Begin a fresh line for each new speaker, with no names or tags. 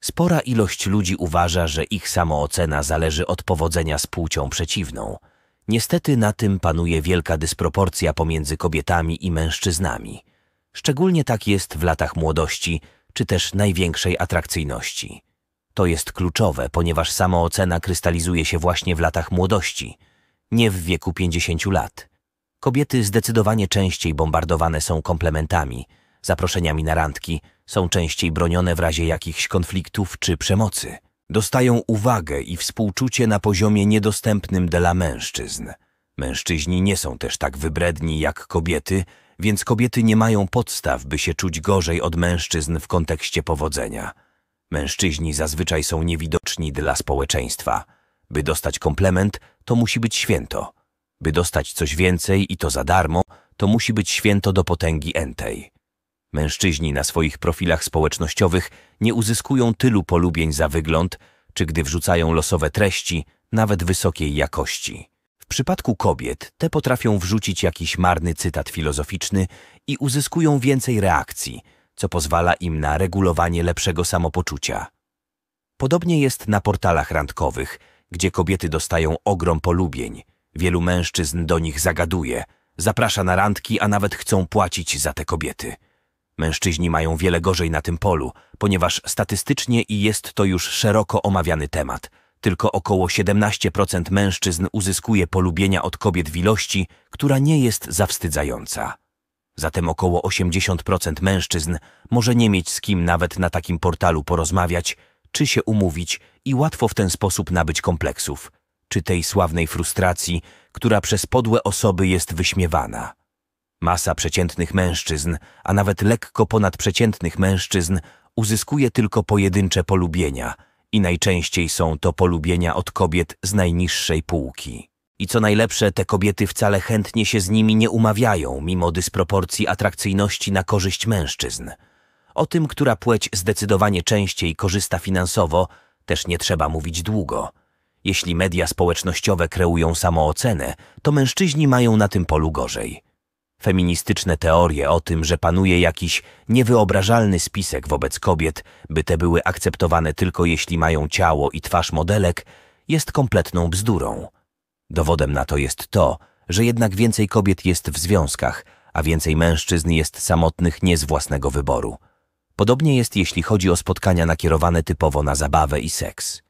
Spora ilość ludzi uważa, że ich samoocena zależy od powodzenia z płcią przeciwną. Niestety na tym panuje wielka dysproporcja pomiędzy kobietami i mężczyznami. Szczególnie tak jest w latach młodości czy też największej atrakcyjności. To jest kluczowe, ponieważ samoocena krystalizuje się właśnie w latach młodości, nie w wieku 50 lat. Kobiety zdecydowanie częściej bombardowane są komplementami, zaproszeniami na randki, są częściej bronione w razie jakichś konfliktów czy przemocy. Dostają uwagę i współczucie na poziomie niedostępnym dla mężczyzn. Mężczyźni nie są też tak wybredni jak kobiety, więc kobiety nie mają podstaw, by się czuć gorzej od mężczyzn w kontekście powodzenia. Mężczyźni zazwyczaj są niewidoczni dla społeczeństwa. By dostać komplement, to musi być święto. By dostać coś więcej i to za darmo, to musi być święto do potęgi entej. Mężczyźni na swoich profilach społecznościowych nie uzyskują tylu polubień za wygląd, czy gdy wrzucają losowe treści, nawet wysokiej jakości. W przypadku kobiet te potrafią wrzucić jakiś marny cytat filozoficzny i uzyskują więcej reakcji, co pozwala im na regulowanie lepszego samopoczucia. Podobnie jest na portalach randkowych, gdzie kobiety dostają ogrom polubień. Wielu mężczyzn do nich zagaduje, zaprasza na randki, a nawet chcą płacić za te kobiety. Mężczyźni mają wiele gorzej na tym polu, ponieważ statystycznie i jest to już szeroko omawiany temat. Tylko około 17% mężczyzn uzyskuje polubienia od kobiet w ilości, która nie jest zawstydzająca. Zatem około 80% mężczyzn może nie mieć z kim nawet na takim portalu porozmawiać, czy się umówić i łatwo w ten sposób nabyć kompleksów, czy tej sławnej frustracji, która przez podłe osoby jest wyśmiewana. Masa przeciętnych mężczyzn, a nawet lekko ponad przeciętnych mężczyzn, uzyskuje tylko pojedyncze polubienia i najczęściej są to polubienia od kobiet z najniższej półki. I co najlepsze, te kobiety wcale chętnie się z nimi nie umawiają, mimo dysproporcji atrakcyjności na korzyść mężczyzn. O tym, która płeć zdecydowanie częściej korzysta finansowo, też nie trzeba mówić długo. Jeśli media społecznościowe kreują samoocenę, to mężczyźni mają na tym polu gorzej feministyczne teorie o tym, że panuje jakiś niewyobrażalny spisek wobec kobiet, by te były akceptowane tylko jeśli mają ciało i twarz modelek, jest kompletną bzdurą. Dowodem na to jest to, że jednak więcej kobiet jest w związkach, a więcej mężczyzn jest samotnych nie z własnego wyboru. Podobnie jest jeśli chodzi o spotkania nakierowane typowo na zabawę i seks.